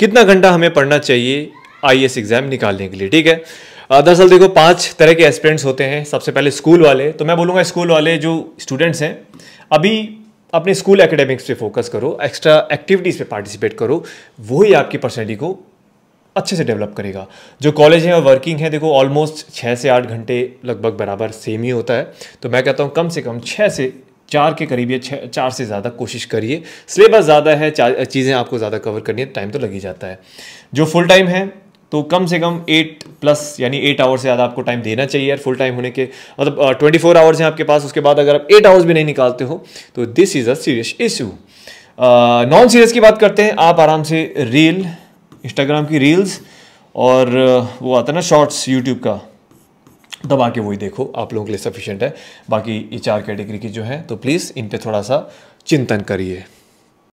कितना घंटा हमें पढ़ना चाहिए आई एग्ज़ाम निकालने के लिए ठीक है दरअसल देखो पांच तरह के एस्पिरेंट्स होते हैं सबसे पहले स्कूल वाले तो मैं बोलूँगा स्कूल वाले जो स्टूडेंट्स हैं अभी अपने स्कूल एकेडमिक्स पे फोकस करो एक्स्ट्रा एक्टिविटीज़ पे पार्टिसिपेट करो वही आपकी पर्सनैलिटी को अच्छे से डेवलप करेगा जो कॉलेज है और वर्किंग है देखो ऑलमोस्ट छः से आठ घंटे लगभग बराबर सेम ही होता है तो मैं कहता हूँ कम से कम छः से चार के करीब या छः चार से ज़्यादा कोशिश करिए सिलेबस ज़्यादा है चीज़ें आपको ज़्यादा कवर करनी है टाइम तो लग ही जाता है जो फुल टाइम है तो कम से कम एट प्लस यानी एट आवर्स से ज़्यादा आपको टाइम देना चाहिए यार फुल टाइम होने के मतलब ट्वेंटी फोर आवर्स हैं आपके पास उसके बाद अगर आप एट आवर्स भी नहीं निकालते हो तो this is a serious issue non serious की बात करते हैं आप आराम से रील इंस्टाग्राम की रील्स और वो आता है ना शॉर्ट्स यूट्यूब का तब आके वही देखो आप लोगों के लिए सफिशेंट है बाकी ये चार कैटेगरी की जो है तो प्लीज़ इन पर थोड़ा सा चिंतन करिए